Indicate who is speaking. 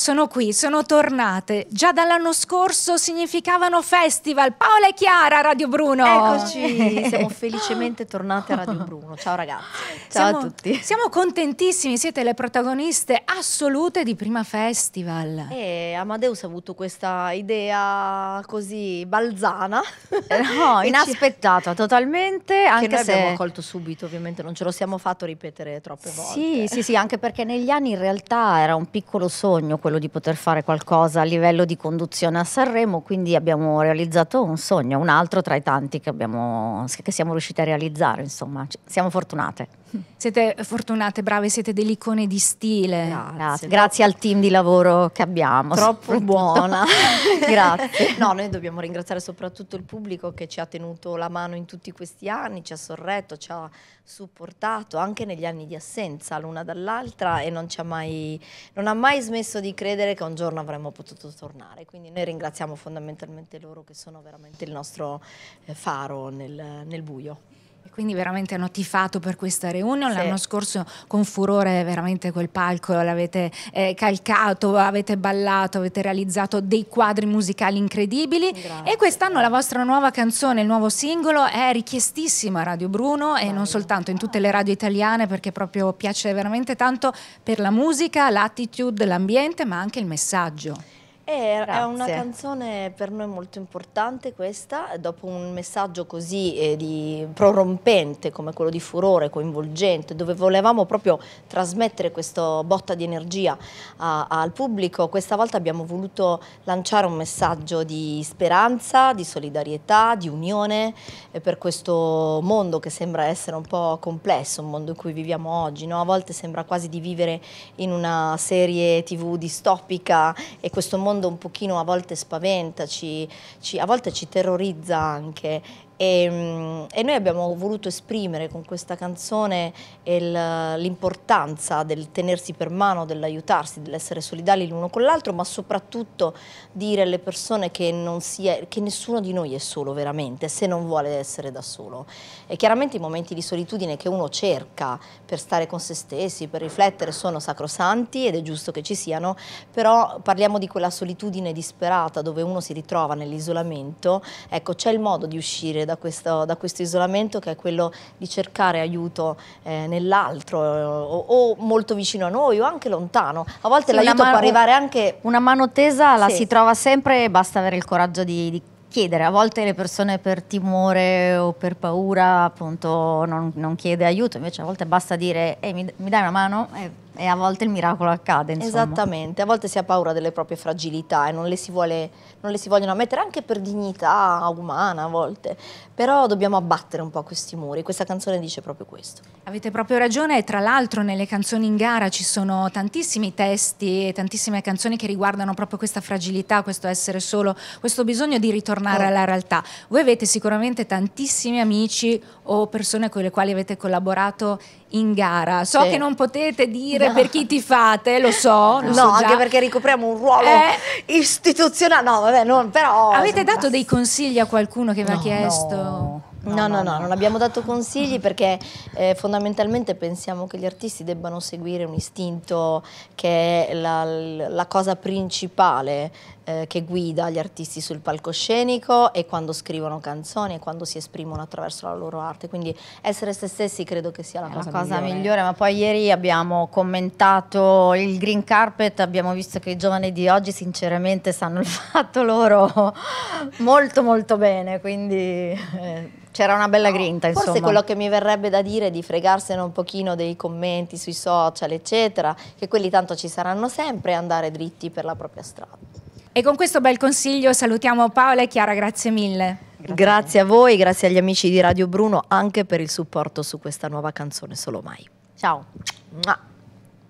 Speaker 1: Sono qui, sono tornate. Già dall'anno scorso significavano festival. Paola e Chiara, Radio Bruno. Eccoci, siamo felicemente tornate a Radio Bruno. Ciao ragazzi. Ciao siamo, a tutti. Siamo contentissimi, siete le protagoniste assolute di Prima Festival.
Speaker 2: E Amadeus ha avuto questa idea così balzana. Eh, no, inaspettata totalmente. Anche che noi se... abbiamo accolto subito, ovviamente non ce lo siamo fatto ripetere troppe volte. Sì, sì, sì, anche perché negli anni in realtà era un piccolo sogno quello quello di poter fare qualcosa a livello di conduzione a Sanremo, quindi abbiamo realizzato un sogno, un altro tra i tanti che, abbiamo, che siamo riusciti a realizzare, insomma, siamo fortunate.
Speaker 1: Siete fortunate, brave, siete delle icone di stile. Grazie. Grazie al team di lavoro che abbiamo. Troppo buona. Grazie.
Speaker 2: No, noi dobbiamo ringraziare soprattutto il pubblico che ci ha tenuto la mano in tutti questi anni, ci ha sorretto, ci ha supportato anche negli anni di assenza l'una dall'altra e non, ha mai, non ha mai smesso di credere che un giorno avremmo potuto tornare. Quindi noi ringraziamo fondamentalmente loro che sono veramente il nostro eh, faro nel, nel buio.
Speaker 1: Quindi veramente hanno tifato per questa reunion, sì. l'anno scorso con furore veramente quel palco l'avete eh, calcato, avete ballato, avete realizzato dei quadri musicali incredibili Grazie. e quest'anno la vostra nuova canzone, il nuovo singolo è richiestissimo a Radio Bruno e non soltanto in tutte le radio italiane perché proprio piace veramente tanto per la musica, l'attitude, l'ambiente ma anche il messaggio.
Speaker 2: È, è una canzone per noi molto importante questa, dopo un messaggio così eh, di, prorompente come quello di Furore, coinvolgente, dove volevamo proprio trasmettere questa botta di energia a, al pubblico, questa volta abbiamo voluto lanciare un messaggio di speranza, di solidarietà, di unione eh, per questo mondo che sembra essere un po' complesso, un mondo in cui viviamo oggi, no? a volte sembra quasi di vivere in una serie tv distopica e questo mondo mondo un pochino a volte spaventa, ci, ci, a volte ci terrorizza anche e, ehm, e, noi abbiamo voluto esprimere con questa canzone l'importanza del tenersi per mano, dell'aiutarsi, dell'essere solidali l'uno con l'altro, ma soprattutto dire alle persone che, è, che, nessuno di noi è solo veramente, se non vuole essere da solo. E chiaramente i momenti di solitudine che uno cerca per stare con se stessi, per riflettere, sono sacrosanti ed è giusto che ci siano, però parliamo di quella solitudine disperata dove uno si ritrova nell'isolamento, ecco c'è il modo di uscire da questo, da questo, isolamento che è quello di cercare aiuto eh, nell'altro eh, o, o, molto vicino a noi o anche lontano. A volte sì, l'aiuto può arrivare anche... Una mano tesa la sì. si trova sempre, e basta avere il coraggio di, di chiedere. A volte le persone per timore o per paura appunto non, non chiede aiuto, invece a volte basta dire mi, mi, dai una mano? Eh, e a volte il miracolo accade. Insomma. Esattamente, a volte si ha paura delle proprie fragilità e non le, vuole, non le, si vogliono ammettere anche per dignità umana a volte, però dobbiamo abbattere un po' questi muri, questa canzone dice proprio questo.
Speaker 1: Avete proprio ragione e tra l'altro nelle canzoni in gara ci sono tantissimi testi e tantissime canzoni che riguardano proprio questa fragilità, questo essere solo, questo bisogno di ritornare oh. alla realtà. Voi avete sicuramente tantissimi amici o persone con le quali avete collaborato in gara, so sì. che non potete dire... Cioè, per chi ti fate, lo so. Lo no, so anche perché ricopriamo un ruolo eh, istituzionale. No, vabbè, non, però. Avete dato dei consigli a qualcuno
Speaker 2: che vi no, ha chiesto? No. No no, no, no, non abbiamo dato consigli perché eh, fondamentalmente pensiamo che gli artisti debbano seguire un istinto che è la, la cosa principale eh, che guida gli artisti sul palcoscenico e quando scrivono canzoni e quando si esprimono attraverso la loro arte. Quindi essere se stessi credo che sia la, cosa, la cosa migliore. migliore. Ma poi ieri abbiamo commentato il green carpet, abbiamo visto che i giovani di oggi sinceramente sanno il fatto loro molto molto bene, quindi... Eh c'era una bella grinta, no, insomma. Forse quello che mi verrebbe da dire è di fregarsene un pochino dei commenti sui social, eccetera, che quelli tanto ci saranno sempre e andare dritti
Speaker 1: per la propria strada. E con questo bel consiglio salutiamo Paola e Chiara, grazie mille.
Speaker 2: Grazie, grazie a voi, grazie agli amici di Radio Bruno anche per il supporto su questa nuova canzone Solo Mai. Ciao.